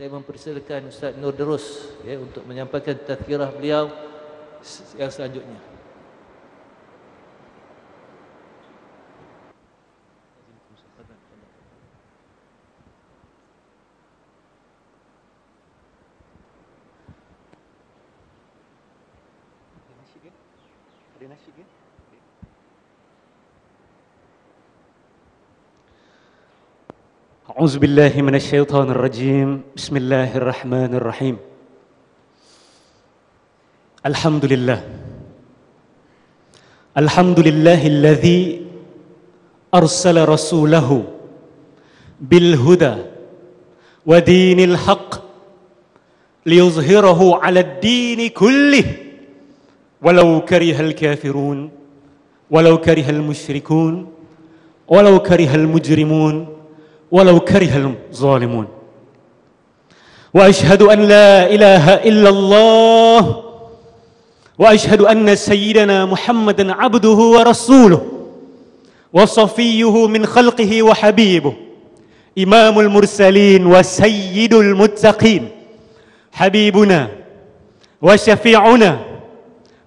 saya mempersilakan Ustaz Nur Derus ya, untuk menyampaikan tazkirah beliau yang selanjutnya. أعوذ بالله من الشيطان الرجيم بسم الله الرحمن الرحيم الحمد لله الحمد لله الذي أرسل رسوله بالهدى ودين الحق ليظهره على الدين كله ولو كره الكافرون ولو كره المشركون ولو كره المجرمون ولو كره الظالمون واشهد ان لا اله الا الله واشهد ان سيدنا محمدا عبده ورسوله وصفيه من خلقه وحبيبه امام المرسلين وسيد المتقين حبيبنا وشفيعنا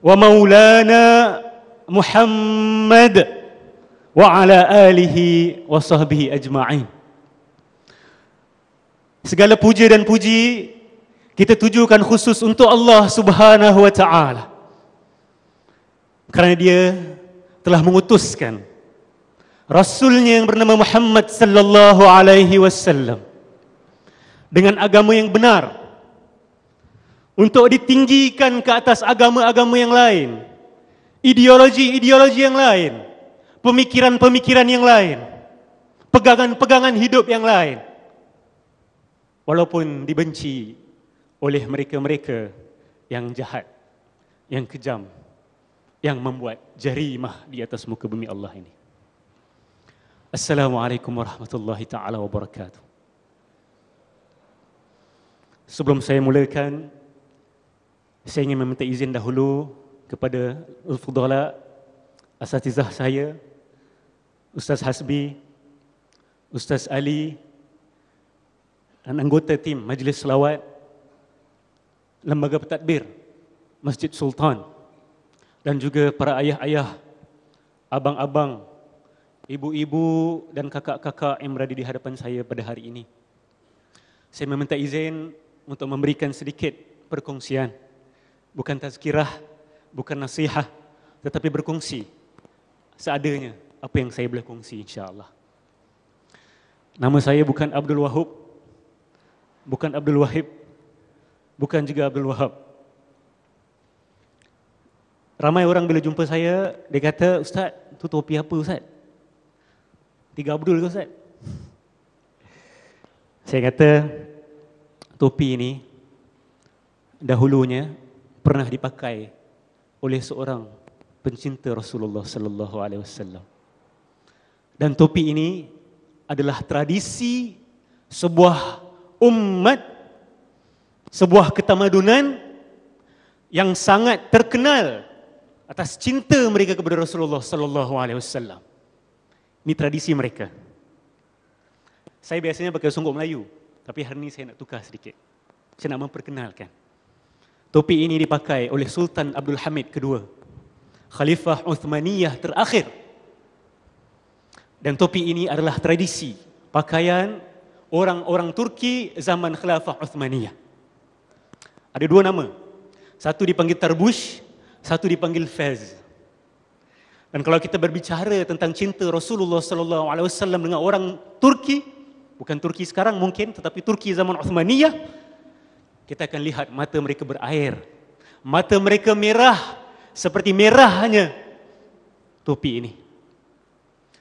ومولانا محمد وعلى اله وصحبه اجمعين Segala puja dan puji kita tujukan khusus untuk Allah Subhanahu wa taala. Kerana dia telah mengutuskan rasulnya yang bernama Muhammad sallallahu alaihi wasallam dengan agama yang benar untuk ditinggikan ke atas agama-agama yang lain, ideologi-ideologi yang lain, pemikiran-pemikiran yang lain, pegangan-pegangan hidup yang lain walaupun dibenci oleh mereka-mereka yang jahat, yang kejam, yang membuat jerimah di atas muka bumi Allah ini. Assalamualaikum warahmatullahi taala wabarakatuh. Sebelum saya mulakan, saya ingin meminta izin dahulu kepada Al-Fudala, Asatizah saya, Ustaz Hasbi, Ustaz Ali, dan anggota tim majlis selawat lembaga pentadbir Masjid Sultan dan juga para ayah-ayah, abang-abang, ibu-ibu dan kakak-kakak yang berada di hadapan saya pada hari ini. Saya meminta izin untuk memberikan sedikit perkongsian. Bukan tazkirah, bukan nasihat, tetapi berkongsi seadanya apa yang saya boleh kongsi insya-Allah. Nama saya bukan Abdul Wahab bukan Abdul Wahib, bukan juga Abdul Wahab. Ramai orang bila jumpa saya, dia kata, Ustaz, tu topi apa Ustaz? Tiga Abdul ke Ustaz? Saya kata, topi ini dahulunya pernah dipakai oleh seorang pencinta Rasulullah sallallahu alaihi wasallam. Dan topi ini adalah tradisi sebuah ummat sebuah ketamadunan yang sangat terkenal atas cinta mereka kepada Rasulullah sallallahu alaihi wasallam. Ini tradisi mereka. Saya biasanya pakai songkok Melayu, tapi hari ini saya nak tukar sedikit. Saya nak memperkenalkan. Topi ini dipakai oleh Sultan Abdul Hamid kedua, Khalifah Uthmaniyah terakhir. Dan topi ini adalah tradisi pakaian orang-orang Turki zaman Khilafah Uthmaniyah. Ada dua nama. Satu dipanggil Tarbush, satu dipanggil Fez. Dan kalau kita berbicara tentang cinta Rasulullah sallallahu alaihi wasallam dengan orang Turki, bukan Turki sekarang mungkin tetapi Turki zaman Uthmaniyah, kita akan lihat mata mereka berair. Mata mereka merah seperti merahnya topi ini.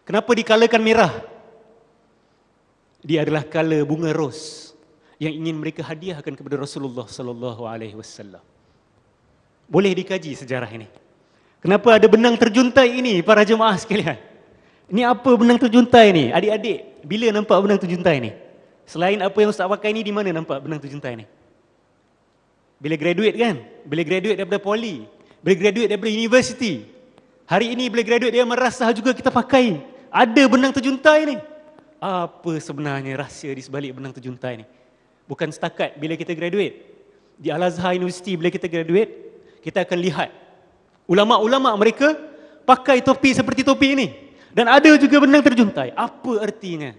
Kenapa dikalakan merah? dia adalah kala bunga ros yang ingin mereka hadiahkan kepada Rasulullah sallallahu alaihi wasallam. Boleh dikaji sejarah ini. Kenapa ada benang terjuntai ini para jemaah sekalian? Ini apa benang terjuntai ini? Adik-adik, bila nampak benang terjuntai ini? Selain apa yang Ustaz pakai ini, di mana nampak benang terjuntai ini? Bila graduate kan? Bila graduate daripada poli? Bila graduate daripada universiti? Hari ini bila graduate dia merasa juga kita pakai. Ada benang terjuntai ini apa sebenarnya rahsia di sebalik benang terjuntai ni. Bukan setakat bila kita graduate. Di Al-Azhar University bila kita graduate, kita akan lihat ulama-ulama mereka pakai topi seperti topi ini. Dan ada juga benang terjuntai. Apa ertinya?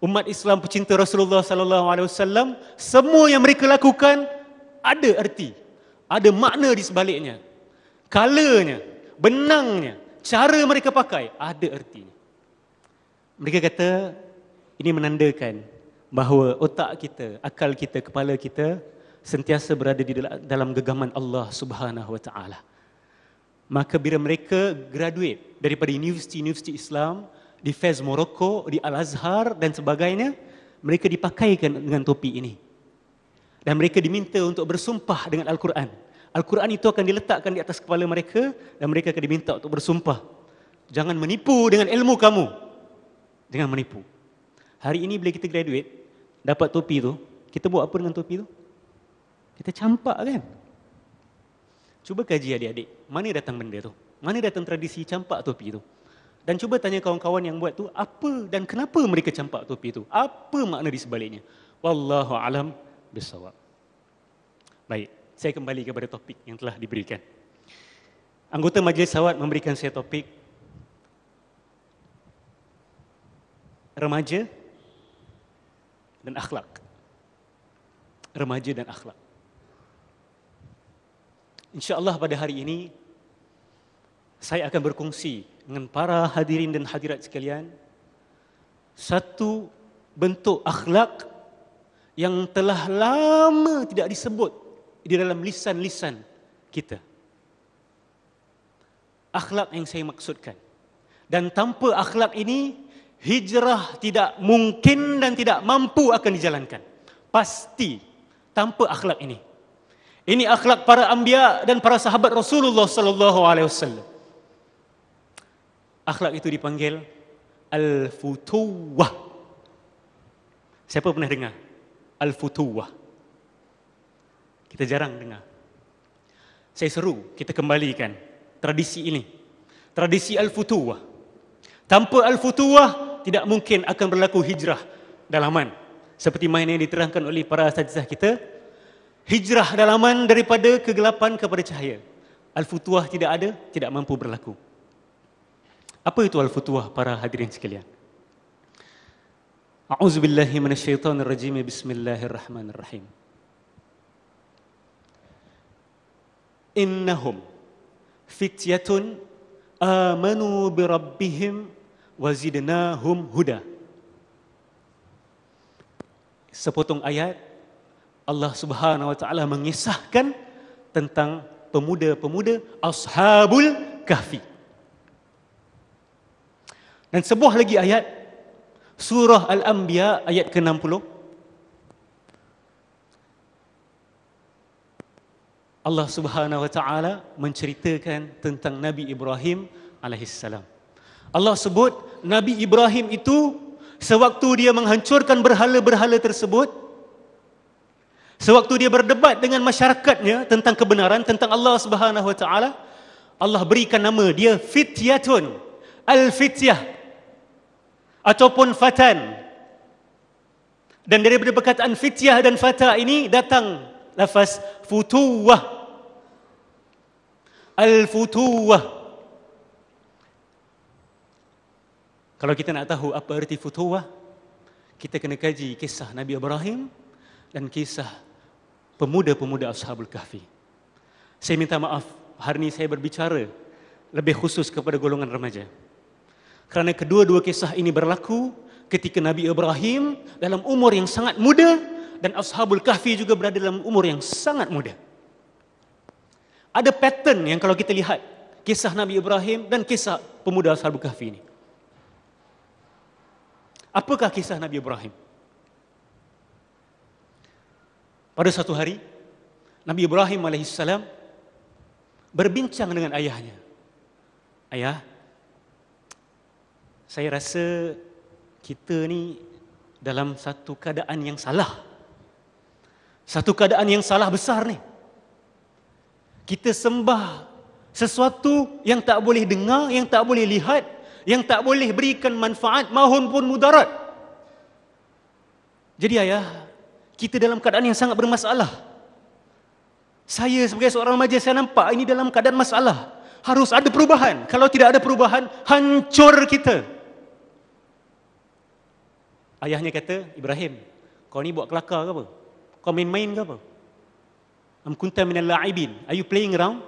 Umat Islam pecinta Rasulullah sallallahu alaihi wasallam, semua yang mereka lakukan ada erti. Ada makna di sebaliknya. Kalanya, benangnya, cara mereka pakai ada ertinya. Mereka kata ini menandakan bahawa otak kita, akal kita, kepala kita sentiasa berada di dalam gegaman Allah Subhanahu Wa Taala. Maka bila mereka graduate daripada universiti-universiti Islam di Fez Morocco, di Al Azhar dan sebagainya, mereka dipakaikan dengan topi ini. Dan mereka diminta untuk bersumpah dengan Al-Quran. Al-Quran itu akan diletakkan di atas kepala mereka dan mereka akan diminta untuk bersumpah. Jangan menipu dengan ilmu kamu. Dengan menipu. Hari ini bila kita graduate, dapat topi tu, kita buat apa dengan topi tu? Kita campak kan? Cuba kaji adik-adik, mana datang benda tu? Mana datang tradisi campak topi tu? Dan cuba tanya kawan-kawan yang buat tu, apa dan kenapa mereka campak topi tu? Apa makna di sebaliknya? Wallahu alam bisawab. Baik, saya kembali kepada topik yang telah diberikan. Anggota majlis sawat memberikan saya topik remaja dan akhlak. Remaja dan akhlak. InsyaAllah pada hari ini, saya akan berkongsi dengan para hadirin dan hadirat sekalian satu bentuk akhlak yang telah lama tidak disebut di dalam lisan-lisan kita. Akhlak yang saya maksudkan. Dan tanpa akhlak ini, hijrah tidak mungkin dan tidak mampu akan dijalankan. Pasti tanpa akhlak ini. Ini akhlak para anbiya dan para sahabat Rasulullah sallallahu alaihi wasallam. Akhlak itu dipanggil al-futuwah. Siapa pernah dengar al-futuwah? Kita jarang dengar. Saya seru kita kembalikan tradisi ini. Tradisi al-futuwah. Tanpa al-futuwah, tidak mungkin akan berlaku hijrah dalaman. Seperti mana yang diterangkan oleh para sajizah kita, hijrah dalaman daripada kegelapan kepada cahaya. Al-Futuah tidak ada, tidak mampu berlaku. Apa itu Al-Futuah para hadirin sekalian? A'udzubillahi minasyaitonirrajim. Bismillahirrahmanirrahim. Innahum fityatun amanu birabbihim rabbihim hum huda. Sepotong ayat Allah Subhanahu wa taala mengisahkan tentang pemuda-pemuda Ashabul Kahfi. Dan sebuah lagi ayat Surah Al-Anbiya ayat ke-60. Allah Subhanahu wa taala menceritakan tentang Nabi Ibrahim alaihissalam. Allah sebut Nabi Ibrahim itu sewaktu dia menghancurkan berhala-berhala tersebut sewaktu dia berdebat dengan masyarakatnya tentang kebenaran tentang Allah Subhanahu wa taala Allah berikan nama dia Fityatun Al-Fityah ataupun Fatan dan daripada perkataan fityah dan fata ini datang lafaz futuwah. Al-futuwah. Kalau kita nak tahu apa arti futuah, kita kena kaji kisah Nabi Ibrahim dan kisah pemuda-pemuda Ashabul Kahfi. Saya minta maaf, hari ini saya berbicara lebih khusus kepada golongan remaja. Kerana kedua-dua kisah ini berlaku ketika Nabi Ibrahim dalam umur yang sangat muda dan Ashabul Kahfi juga berada dalam umur yang sangat muda. Ada pattern yang kalau kita lihat kisah Nabi Ibrahim dan kisah pemuda Ashabul Kahfi ini. Apakah kisah Nabi Ibrahim? Pada satu hari, Nabi Ibrahim AS berbincang dengan ayahnya. Ayah, saya rasa kita ni dalam satu keadaan yang salah. Satu keadaan yang salah besar ni. Kita sembah sesuatu yang tak boleh dengar, yang tak boleh lihat, yang tak boleh berikan manfaat mahun pun mudarat. Jadi ayah, kita dalam keadaan yang sangat bermasalah. Saya sebagai seorang remaja saya nampak ini dalam keadaan masalah. Harus ada perubahan. Kalau tidak ada perubahan, hancur kita. Ayahnya kata, Ibrahim, kau ni buat kelakar ke apa? Kau main-main ke apa? Am kunta minal la'ibin. Are you playing around?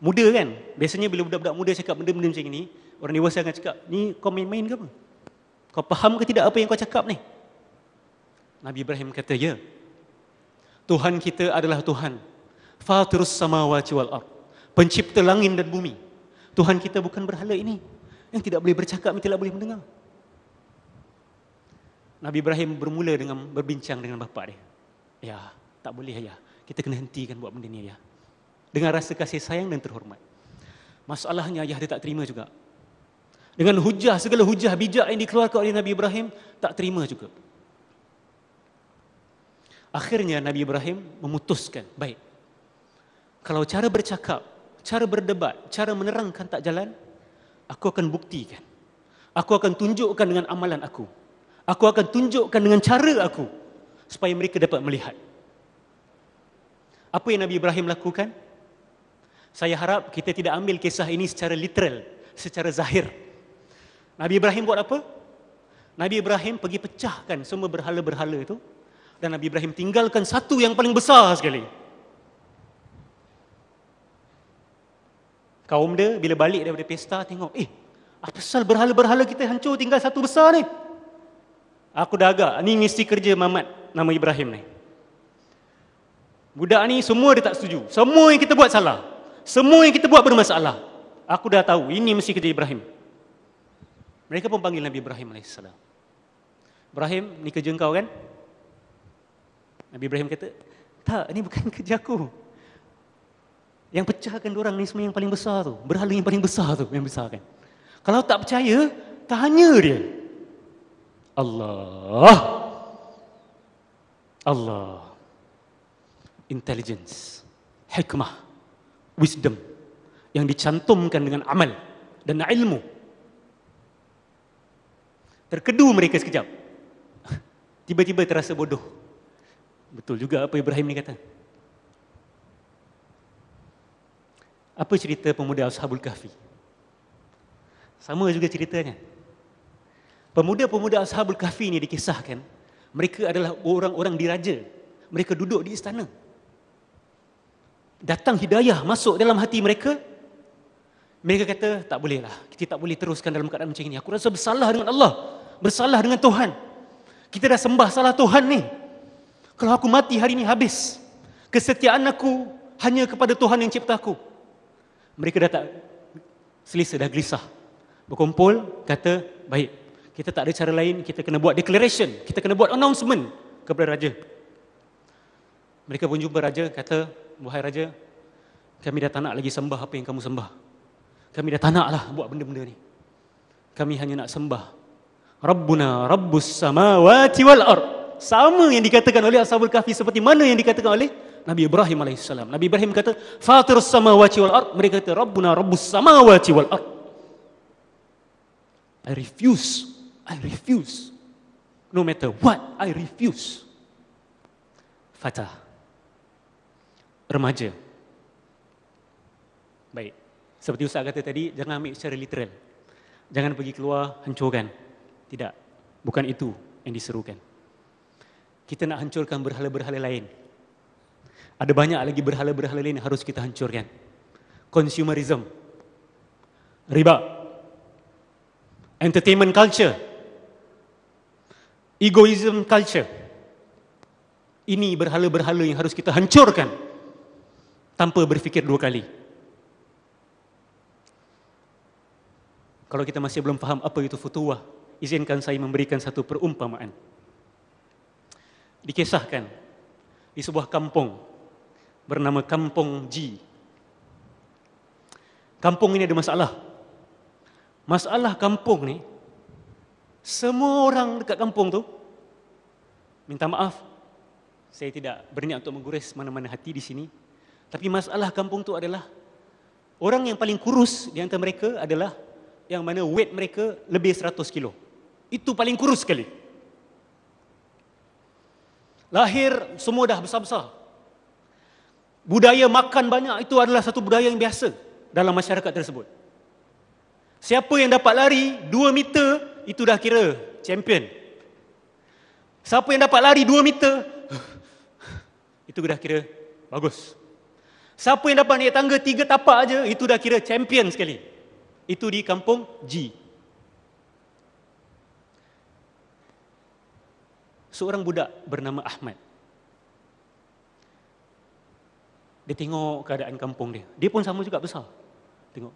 Muda kan? Biasanya bila budak-budak muda cakap benda-benda macam ni. Orang dewasa akan cakap, ni kau main-main ke apa? Kau faham ke tidak apa yang kau cakap ni? Nabi Ibrahim kata, ya. Tuhan kita adalah Tuhan. sama wa wal ard. Pencipta langit dan bumi. Tuhan kita bukan berhala ini. Yang tidak boleh bercakap, yang tidak boleh mendengar. Nabi Ibrahim bermula dengan berbincang dengan bapa dia. Ya, tak boleh ya. Kita kena hentikan buat benda ni ya. Dengan rasa kasih sayang dan terhormat. Masalahnya ayah dia tak terima juga dengan hujah segala hujah bijak yang dikeluarkan oleh Nabi Ibrahim tak terima juga. Akhirnya Nabi Ibrahim memutuskan, baik. Kalau cara bercakap, cara berdebat, cara menerangkan tak jalan, aku akan buktikan. Aku akan tunjukkan dengan amalan aku. Aku akan tunjukkan dengan cara aku supaya mereka dapat melihat. Apa yang Nabi Ibrahim lakukan? Saya harap kita tidak ambil kisah ini secara literal, secara zahir. Nabi Ibrahim buat apa? Nabi Ibrahim pergi pecahkan semua berhala-berhala itu dan Nabi Ibrahim tinggalkan satu yang paling besar sekali. Kaum dia bila balik daripada pesta tengok, eh, apa sal berhala-berhala kita hancur tinggal satu besar ni? Aku dah agak, ni mesti kerja Mamat nama Ibrahim ni. Budak ni semua dia tak setuju. Semua yang kita buat salah. Semua yang kita buat bermasalah. Aku dah tahu, ini mesti kerja Ibrahim. Mereka pun panggil Nabi Ibrahim AS. Ibrahim, ni kerja kau kan? Nabi Ibrahim kata, tak, ini bukan kerja aku. Yang pecahkan orang ni semua yang paling besar tu. Berhala yang paling besar tu, yang besar kan? Kalau tak percaya, tanya dia. Allah. Allah. Intelligence. Hikmah. Wisdom. Yang dicantumkan dengan amal dan ilmu. Terkedu mereka sekejap. Tiba-tiba terasa bodoh. Betul juga apa Ibrahim ni kata. Apa cerita pemuda Ashabul Kahfi? Sama juga ceritanya. Pemuda-pemuda Ashabul Kahfi ni dikisahkan, mereka adalah orang-orang diraja. Mereka duduk di istana. Datang hidayah masuk dalam hati mereka. Mereka kata, tak bolehlah. Kita tak boleh teruskan dalam keadaan macam ini. Aku rasa bersalah dengan Allah. Allah bersalah dengan Tuhan. Kita dah sembah salah Tuhan ni. Kalau aku mati hari ini habis. Kesetiaan aku hanya kepada Tuhan yang cipta aku. Mereka dah tak selesa, dah gelisah. Berkumpul, kata, baik. Kita tak ada cara lain, kita kena buat declaration. Kita kena buat announcement kepada Raja. Mereka pun jumpa Raja, kata, Wahai Raja, kami dah tak nak lagi sembah apa yang kamu sembah. Kami dah tak nak lah buat benda-benda ni. Kami hanya nak sembah Rabbuna Rabbus samawati wal ard. Sama yang dikatakan oleh Ashabul Kahfi seperti mana yang dikatakan oleh Nabi Ibrahim alaihissalam. Nabi Ibrahim kata, "Fatir samawati wal ard." Mereka kata, "Rabbuna Rabbus samawati wal ard." I refuse. I refuse. No matter what, I refuse. Fatah, Remaja. Baik. Seperti Ustaz kata tadi, jangan ambil secara literal. Jangan pergi keluar, hancurkan. Tidak. Bukan itu yang diserukan. Kita nak hancurkan berhala-berhala lain. Ada banyak lagi berhala-berhala lain yang harus kita hancurkan. Consumerism. Riba. Entertainment culture. Egoism culture. Ini berhala-berhala yang harus kita hancurkan. Tanpa berfikir dua kali. Kalau kita masih belum faham apa itu futuah, izinkan saya memberikan satu perumpamaan. Dikisahkan di sebuah kampung bernama Kampung G. Kampung ini ada masalah. Masalah kampung ni semua orang dekat kampung tu minta maaf. Saya tidak berniat untuk mengguris mana-mana hati di sini. Tapi masalah kampung tu adalah orang yang paling kurus di antara mereka adalah yang mana weight mereka lebih 100 kilo. Itu paling kurus sekali. Lahir semua dah besar-besar. Budaya makan banyak itu adalah satu budaya yang biasa dalam masyarakat tersebut. Siapa yang dapat lari 2 meter itu dah kira champion. Siapa yang dapat lari 2 meter itu dah kira bagus. Siapa yang dapat naik tangga 3 tapak aja itu dah kira champion sekali. Itu di kampung G. seorang budak bernama Ahmad. Dia tengok keadaan kampung dia. Dia pun sama juga besar. Tengok.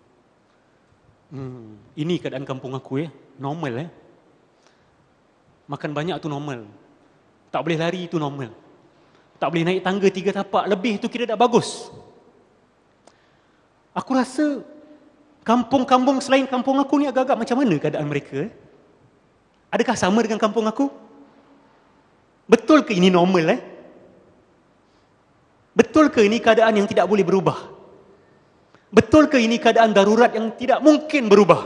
Hmm, ini keadaan kampung aku ya. Normal ya. Makan banyak tu normal. Tak boleh lari tu normal. Tak boleh naik tangga tiga tapak. Lebih tu kira tak bagus. Aku rasa kampung-kampung selain kampung aku ni agak-agak macam mana keadaan mereka? Eh? Adakah sama dengan kampung aku? Betul ke ini normal eh? Betul ke ini keadaan yang tidak boleh berubah? Betul ke ini keadaan darurat yang tidak mungkin berubah?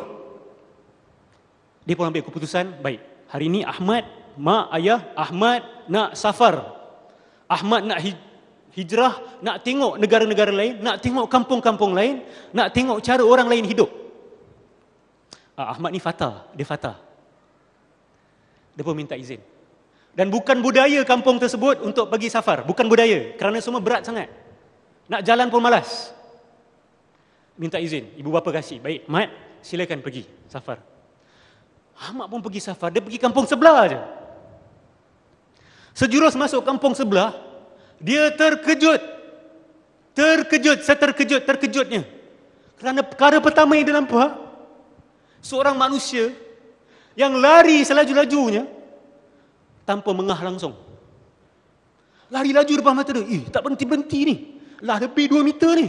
Dia pun ambil keputusan, baik. Hari ini Ahmad, mak ayah Ahmad nak safar. Ahmad nak hijrah, nak tengok negara-negara lain, nak tengok kampung-kampung lain, nak tengok cara orang lain hidup. Ah, Ahmad ni fatah, dia fatah. Dia pun minta izin dan bukan budaya kampung tersebut untuk pergi safar bukan budaya kerana semua berat sangat nak jalan pun malas minta izin ibu bapa kasih baik mat silakan pergi safar Ahmad pun pergi safar dia pergi kampung sebelah saja. sejurus masuk kampung sebelah dia terkejut terkejut saya terkejut terkejutnya kerana perkara pertama yang dia nampak seorang manusia yang lari selaju-lajunya tanpa mengah langsung. Lari laju depan mata dia. Eh, tak berhenti-berhenti ni. Lah lebih dua meter ni.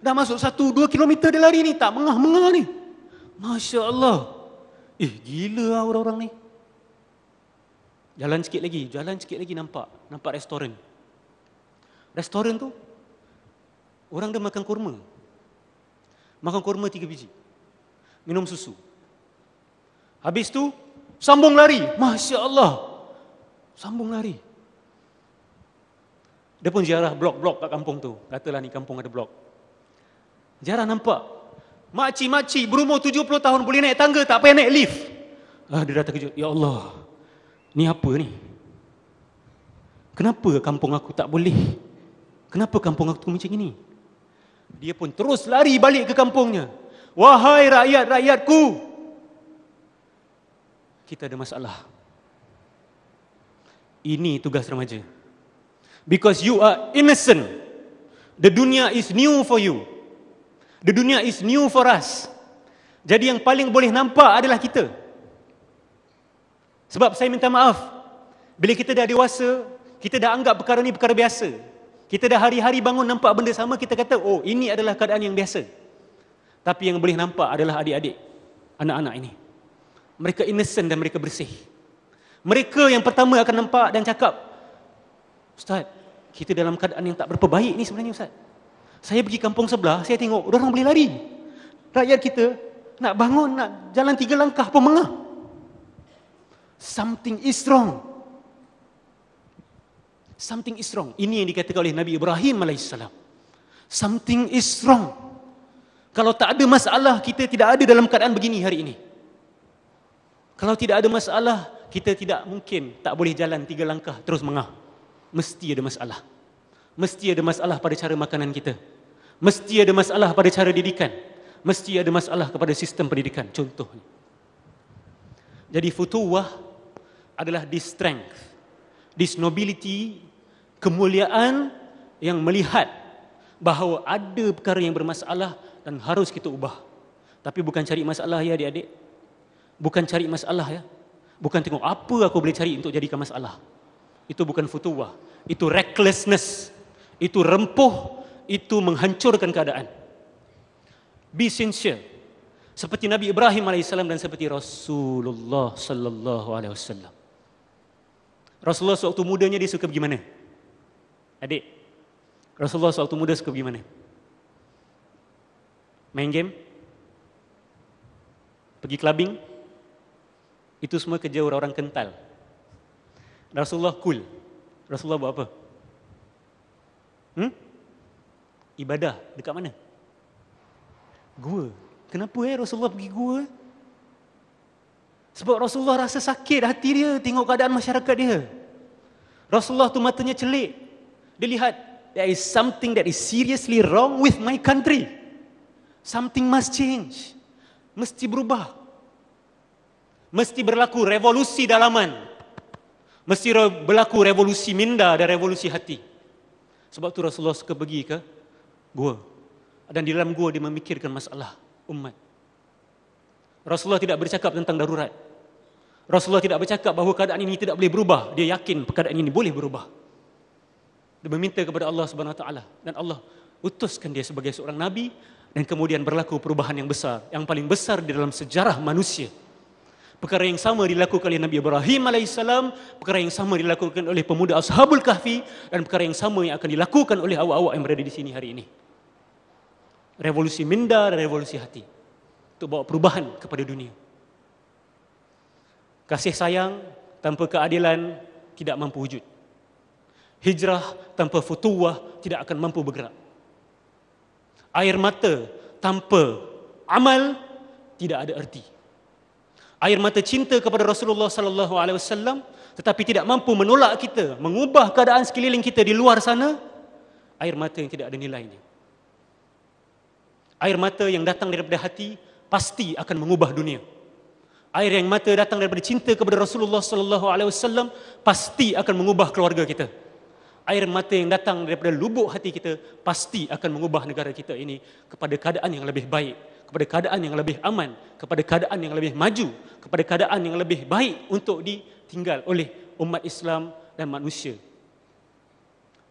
Dah masuk satu dua kilometer dia lari ni tak mengah-mengah ni. Masya-Allah. Eh, gila lah orang-orang ni. Jalan sikit lagi, jalan sikit lagi nampak, nampak restoran. Restoran tu orang dia makan kurma. Makan kurma tiga biji. Minum susu. Habis tu sambung lari. Masya-Allah. Sambung lari. Dia pun ziarah blok-blok kat kampung tu. Katalah ni kampung ada blok. Ziarah nampak. Makcik-makcik berumur 70 tahun boleh naik tangga tak payah naik lift. Ah, dia datang kejut. Ya Allah. Ni apa ni? Kenapa kampung aku tak boleh? Kenapa kampung aku macam ini? Dia pun terus lari balik ke kampungnya. Wahai rakyat-rakyatku. Kita ada Masalah. Ini tugas remaja. Because you are innocent. The dunia is new for you. The dunia is new for us. Jadi yang paling boleh nampak adalah kita. Sebab saya minta maaf. Bila kita dah dewasa, kita dah anggap perkara ni perkara biasa. Kita dah hari-hari bangun nampak benda sama, kita kata, oh ini adalah keadaan yang biasa. Tapi yang boleh nampak adalah adik-adik, anak-anak ini. Mereka innocent dan mereka bersih. Mereka bersih. Mereka yang pertama akan nampak dan cakap, Ustaz, kita dalam keadaan yang tak berapa baik ni sebenarnya Ustaz. Saya pergi kampung sebelah, saya tengok, orang boleh lari. Rakyat kita nak bangun, nak jalan tiga langkah pun mengah. Something is wrong. Something is wrong. Ini yang dikatakan oleh Nabi Ibrahim AS. Something is wrong. Kalau tak ada masalah, kita tidak ada dalam keadaan begini hari ini. Kalau tidak ada masalah, kita tidak mungkin tak boleh jalan tiga langkah terus mengah. Mesti ada masalah. Mesti ada masalah pada cara makanan kita. Mesti ada masalah pada cara didikan. Mesti ada masalah kepada sistem pendidikan. Contoh. Jadi futuwah adalah this strength, this nobility, kemuliaan yang melihat bahawa ada perkara yang bermasalah dan harus kita ubah. Tapi bukan cari masalah ya adik-adik. Bukan cari masalah ya. Bukan tengok apa aku boleh cari untuk jadikan masalah. Itu bukan futuwa. Itu recklessness. Itu rempuh. Itu menghancurkan keadaan. Be sincere. Seperti Nabi Ibrahim AS dan seperti Rasulullah SAW. Rasulullah sewaktu mudanya dia suka bagaimana? Adik. Rasulullah sewaktu muda suka bagaimana? Main game? Pergi clubbing? Itu semua kerja orang-orang kental. Rasulullah kul. Cool. Rasulullah buat apa? Hmm? Ibadah dekat mana? Gua. Kenapa eh Rasulullah pergi gua? Sebab Rasulullah rasa sakit hati dia tengok keadaan masyarakat dia. Rasulullah tu matanya celik. Dia lihat there is something that is seriously wrong with my country. Something must change. Mesti berubah mesti berlaku revolusi dalaman. Mesti berlaku revolusi minda dan revolusi hati. Sebab tu Rasulullah suka pergi ke gua. Dan di dalam gua dia memikirkan masalah umat. Rasulullah tidak bercakap tentang darurat. Rasulullah tidak bercakap bahawa keadaan ini tidak boleh berubah. Dia yakin keadaan ini boleh berubah. Dia meminta kepada Allah swt dan Allah utuskan dia sebagai seorang nabi dan kemudian berlaku perubahan yang besar, yang paling besar di dalam sejarah manusia. Perkara yang sama dilakukan oleh Nabi Ibrahim AS, perkara yang sama dilakukan oleh pemuda Ashabul Kahfi, dan perkara yang sama yang akan dilakukan oleh awak-awak yang berada di sini hari ini. Revolusi minda dan revolusi hati. Untuk bawa perubahan kepada dunia. Kasih sayang tanpa keadilan tidak mampu wujud. Hijrah tanpa futuah tidak akan mampu bergerak. Air mata tanpa amal tidak ada erti air mata cinta kepada Rasulullah sallallahu alaihi wasallam tetapi tidak mampu menolak kita, mengubah keadaan sekeliling kita di luar sana, air mata yang tidak ada nilainya. Air mata yang datang daripada hati pasti akan mengubah dunia. Air yang mata datang daripada cinta kepada Rasulullah sallallahu alaihi wasallam pasti akan mengubah keluarga kita. Air mata yang datang daripada lubuk hati kita pasti akan mengubah negara kita ini kepada keadaan yang lebih baik kepada keadaan yang lebih aman, kepada keadaan yang lebih maju, kepada keadaan yang lebih baik untuk ditinggal oleh umat Islam dan manusia.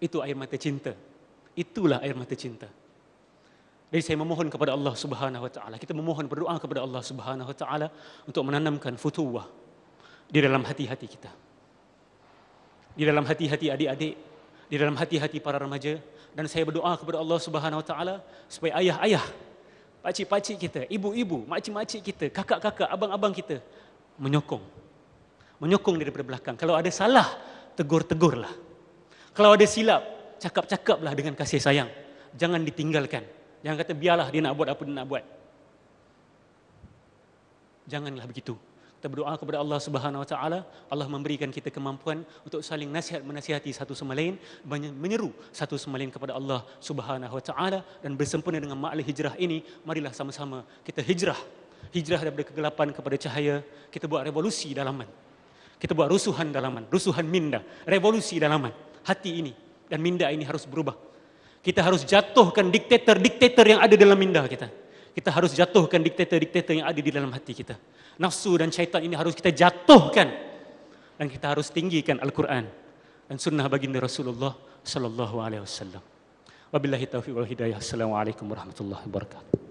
Itu air mata cinta. Itulah air mata cinta. Jadi saya memohon kepada Allah Subhanahu Wa Taala. Kita memohon berdoa kepada Allah Subhanahu Wa Taala untuk menanamkan futuwah di dalam hati-hati kita. Di dalam hati-hati adik-adik, di dalam hati-hati para remaja dan saya berdoa kepada Allah Subhanahu Wa Taala supaya ayah-ayah pakcik-pakcik kita, ibu-ibu, makcik-makcik kita, kakak-kakak, abang-abang kita menyokong. Menyokong daripada belakang. Kalau ada salah, tegur-tegurlah. Kalau ada silap, cakap-cakaplah dengan kasih sayang. Jangan ditinggalkan. Jangan kata biarlah dia nak buat apa dia nak buat. Janganlah begitu. Kita berdoa kepada Allah Subhanahu Wa Taala. Allah memberikan kita kemampuan untuk saling nasihat menasihati satu sama lain, menyeru satu sama lain kepada Allah Subhanahu Wa Taala dan bersempena dengan makhluk hijrah ini, marilah sama-sama kita hijrah, hijrah daripada kegelapan kepada cahaya. Kita buat revolusi dalaman. Kita buat rusuhan dalaman, rusuhan minda, revolusi dalaman. Hati ini dan minda ini harus berubah. Kita harus jatuhkan diktator-diktator yang ada dalam minda kita kita harus jatuhkan diktator-diktator yang ada di dalam hati kita. Nafsu dan syaitan ini harus kita jatuhkan dan kita harus tinggikan Al-Quran dan sunnah baginda Rasulullah sallallahu alaihi wasallam. Wabillahi taufiq wal hidayah. Assalamualaikum warahmatullahi wabarakatuh.